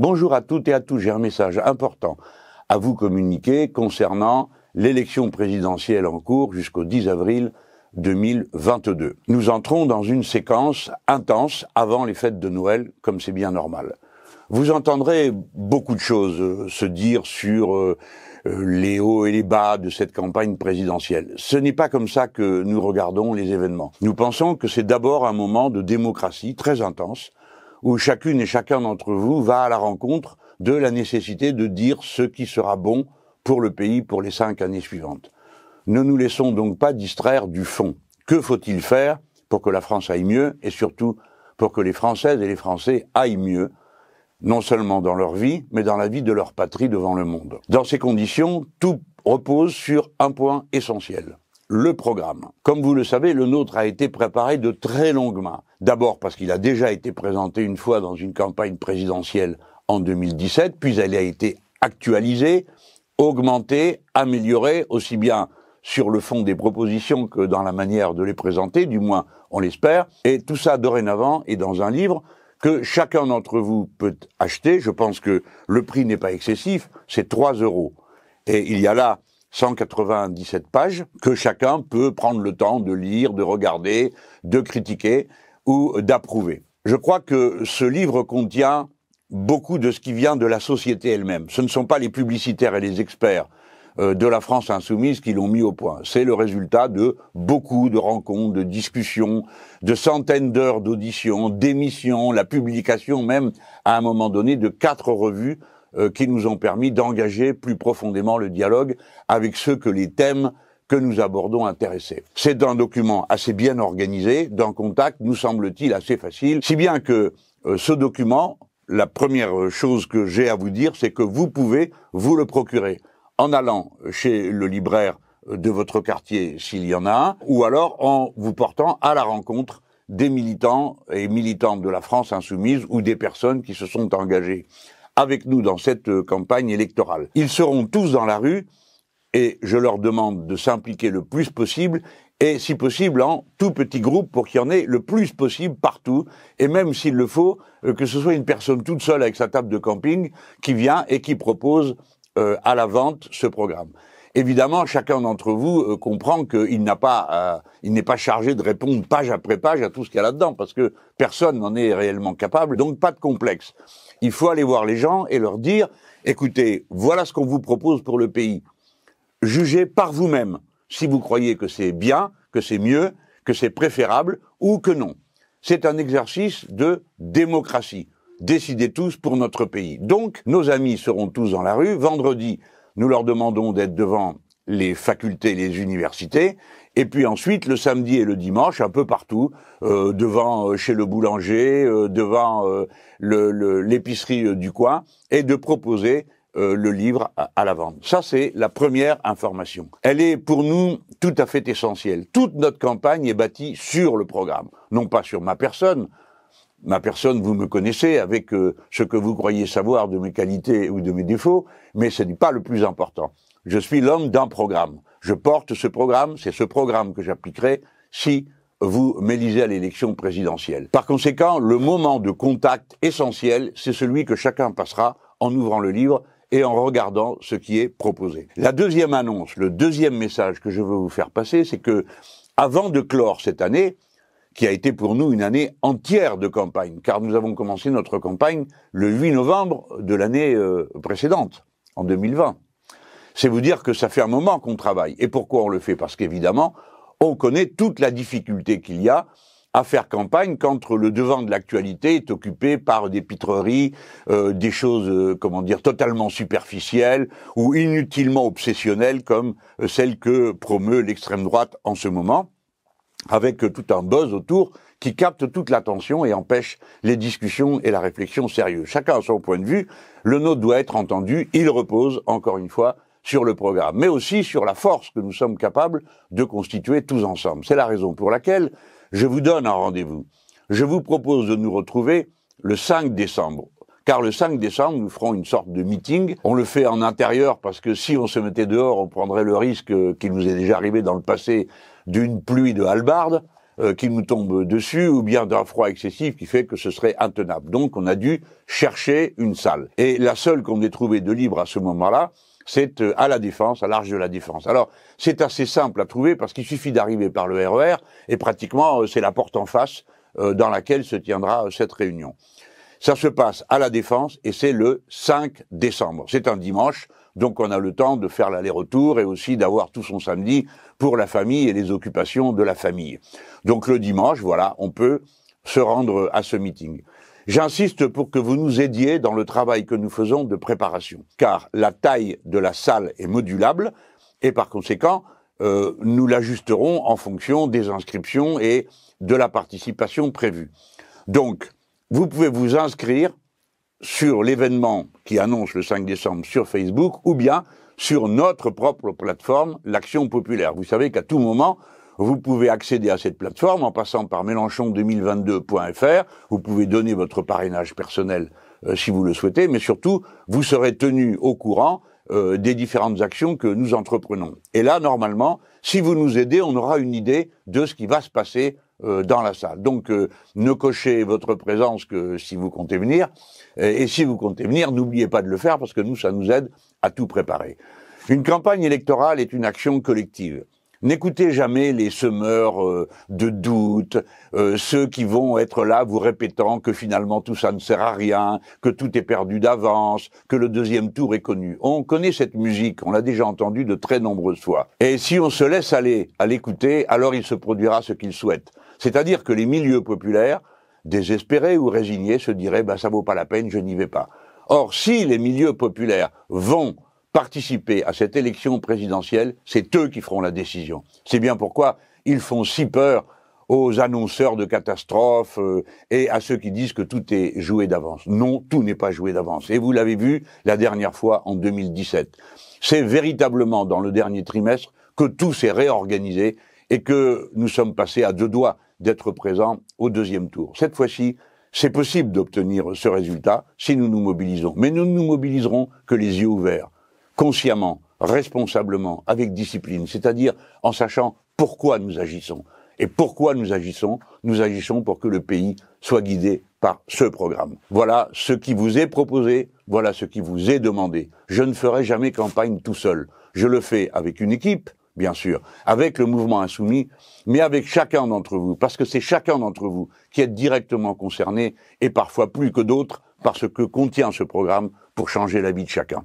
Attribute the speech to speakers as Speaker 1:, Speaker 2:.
Speaker 1: Bonjour à toutes et à tous, j'ai un message important à vous communiquer concernant l'élection présidentielle en cours jusqu'au 10 avril 2022. Nous entrons dans une séquence intense avant les fêtes de Noël, comme c'est bien normal. Vous entendrez beaucoup de choses euh, se dire sur euh, euh, les hauts et les bas de cette campagne présidentielle. Ce n'est pas comme ça que nous regardons les événements. Nous pensons que c'est d'abord un moment de démocratie très intense, où chacune et chacun d'entre vous va à la rencontre de la nécessité de dire ce qui sera bon pour le pays pour les cinq années suivantes. Ne nous laissons donc pas distraire du fond. Que faut-il faire pour que la France aille mieux et surtout pour que les Françaises et les Français aillent mieux, non seulement dans leur vie, mais dans la vie de leur patrie devant le monde. Dans ces conditions, tout repose sur un point essentiel, le programme. Comme vous le savez, le nôtre a été préparé de très longues mains. D'abord parce qu'il a déjà été présenté une fois dans une campagne présidentielle en 2017, puis elle a été actualisée, augmentée, améliorée, aussi bien sur le fond des propositions que dans la manière de les présenter, du moins on l'espère. Et tout ça dorénavant est dans un livre que chacun d'entre vous peut acheter. Je pense que le prix n'est pas excessif, c'est 3 euros. Et il y a là 197 pages que chacun peut prendre le temps de lire, de regarder, de critiquer d'approuver. Je crois que ce livre contient beaucoup de ce qui vient de la société elle-même. Ce ne sont pas les publicitaires et les experts euh, de la France insoumise qui l'ont mis au point. C'est le résultat de beaucoup de rencontres, de discussions, de centaines d'heures d'auditions, d'émissions, la publication même, à un moment donné, de quatre revues euh, qui nous ont permis d'engager plus profondément le dialogue avec ceux que les thèmes que nous abordons intéressés. C'est un document assez bien organisé, d'un contact, nous semble-t-il, assez facile, si bien que euh, ce document, la première chose que j'ai à vous dire, c'est que vous pouvez vous le procurer en allant chez le libraire de votre quartier s'il y en a un, ou alors en vous portant à la rencontre des militants et militantes de la France insoumise ou des personnes qui se sont engagées avec nous dans cette campagne électorale. Ils seront tous dans la rue et je leur demande de s'impliquer le plus possible et si possible en tout petit groupe pour qu'il y en ait le plus possible partout et même s'il le faut euh, que ce soit une personne toute seule avec sa table de camping qui vient et qui propose euh, à la vente ce programme. Évidemment, chacun d'entre vous euh, comprend qu'il n'a pas, il n'est pas chargé de répondre page après page à tout ce qu'il y a là-dedans, parce que personne n'en est réellement capable. Donc, pas de complexe. Il faut aller voir les gens et leur dire, écoutez, voilà ce qu'on vous propose pour le pays jugez par vous-même si vous croyez que c'est bien, que c'est mieux, que c'est préférable ou que non. C'est un exercice de démocratie. Décidez tous pour notre pays. Donc, nos amis seront tous dans la rue. Vendredi, nous leur demandons d'être devant les facultés, les universités, et puis ensuite le samedi et le dimanche un peu partout, euh, devant euh, chez le boulanger, euh, devant l'épicerie du coin, et de proposer euh, le livre à, la vente. Ça, c'est la première information. Elle est pour nous tout à fait essentielle. Toute notre campagne est bâtie sur le programme, non pas sur ma personne. Ma personne, vous me connaissez avec euh, ce que vous croyez savoir de mes qualités ou de mes défauts, mais ce n'est pas le plus important. Je suis l'homme d'un programme. Je porte ce programme, c'est ce programme que j'appliquerai si vous m'élisez à l'élection présidentielle. Par conséquent, le moment de contact essentiel, c'est celui que chacun passera en ouvrant le livre et en regardant ce qui est proposé. La deuxième annonce, le deuxième message que je veux vous faire passer, c'est que avant de clore cette année, qui a été pour nous une année entière de campagne, car nous avons commencé notre campagne le 8 novembre de l'année euh, précédente, en 2020. C'est vous dire que ça fait un moment qu'on travaille. Et pourquoi on le fait Parce qu'évidemment, on connaît toute la difficulté qu'il y a à faire campagne contre le devant de l'actualité est occupé par des pitreries, euh, des choses, euh, comment dire, totalement superficielles ou inutilement obsessionnelles comme euh, celles que promeut l'extrême droite en ce moment, avec tout un buzz autour qui capte toute l'attention et empêche les discussions et la réflexion sérieuse. Chacun a son point de vue, le nôtre doit être entendu, il repose, encore une fois, sur le programme, mais aussi sur la force que nous sommes capables de constituer tous ensemble. C'est la raison pour laquelle je vous donne un rendez-vous. Je vous propose de nous retrouver le 5 décembre. Car le 5 décembre, nous ferons une sorte de meeting. On le fait en intérieur parce que si on se mettait dehors, on prendrait le risque euh, qui nous est déjà arrivé dans le passé d'une pluie de halbarde euh, qui nous tombe dessus ou bien d'un froid excessif qui fait que ce serait intenable. Donc on a dû chercher une salle. Et la seule qu'on ait trouvée de libre à ce moment-là, c'est euh, à la Défense, à l'arche de la Défense. Alors, c'est assez simple à trouver parce qu'il suffit d'arriver par le RER e et pratiquement euh, c'est la porte en face euh, dans laquelle se tiendra cette réunion. Ça se passe à la Défense et c'est le 5 décembre. C'est un dimanche, donc on a le temps de faire l'aller-retour et aussi d'avoir tout son samedi pour la famille et les occupations de la famille. Donc le dimanche, voilà, on peut se rendre à ce meeting. J'insiste pour que vous nous aidiez dans le travail que nous faisons de préparation, car la taille de la salle est modulable et par conséquent, euh, nous l'ajusterons en fonction des inscriptions et de la participation prévue. Donc, vous pouvez vous inscrire sur l'événement qui annonce le 5 décembre sur Facebook ou bien sur notre propre plateforme, l'Action populaire. Vous savez qu'à tout moment, vous pouvez accéder à cette plateforme en passant par mélenchon2022.fr. Vous pouvez donner votre parrainage personnel euh, si vous le souhaitez, mais surtout, vous serez tenu au courant euh, des différentes actions que nous entreprenons. Et là, normalement, si vous nous aidez, on aura une idée de ce qui va se passer euh, dans la salle. Donc, ne cochez votre présence que si vous comptez venir. et si vous comptez venir, n'oubliez pas de le faire parce que nous, ça nous aide à tout préparer. Une campagne électorale est une action collective. N'écoutez jamais les semeurs euh, de doutes, euh, ceux qui vont être là vous répétant que finalement tout ça ne sert à rien, que tout est perdu d'avance, que le deuxième tour est connu. On connaît cette musique, on l'a déjà entendue de très nombreuses fois. Et si on se laisse aller à l'écouter, alors il se produira ce qu'il souhaite. C'est-à-dire que les milieux populaires, désespérés ou résignés, se diraient bah, ⁇ ça vaut pas la peine, je n'y vais pas ⁇ Or, si les milieux populaires vont participer à cette élection présidentielle, c'est eux qui feront la décision. C'est bien pourquoi ils font si peur aux annonceurs de catastrophes euh, et à ceux qui disent que tout est joué d'avance. Non, tout n'est pas joué d'avance. Et vous l'avez vu la dernière fois en 2017. C'est véritablement dans le dernier trimestre que tout s'est réorganisé et que nous sommes passés à deux doigts d'être présents au deuxième tour. Cette fois-ci, c'est possible d'obtenir ce résultat si nous nous mobilisons. Mais nous ne nous mobiliserons que les yeux ouverts consciemment, responsablement, avec discipline, c'est-à-dire en sachant pourquoi nous agissons. Et pourquoi nous agissons Nous agissons pour que le pays soit guidé par ce programme. Voilà ce qui vous est proposé, voilà ce qui vous est demandé. Je ne ferai jamais campagne tout seul. Je le fais avec une équipe, bien sûr, avec le mouvement insoumis, mais avec chacun d'entre vous, parce que c'est chacun d'entre vous qui est directement concerné, et parfois plus que d'autres, par ce que contient ce programme pour changer la vie de chacun.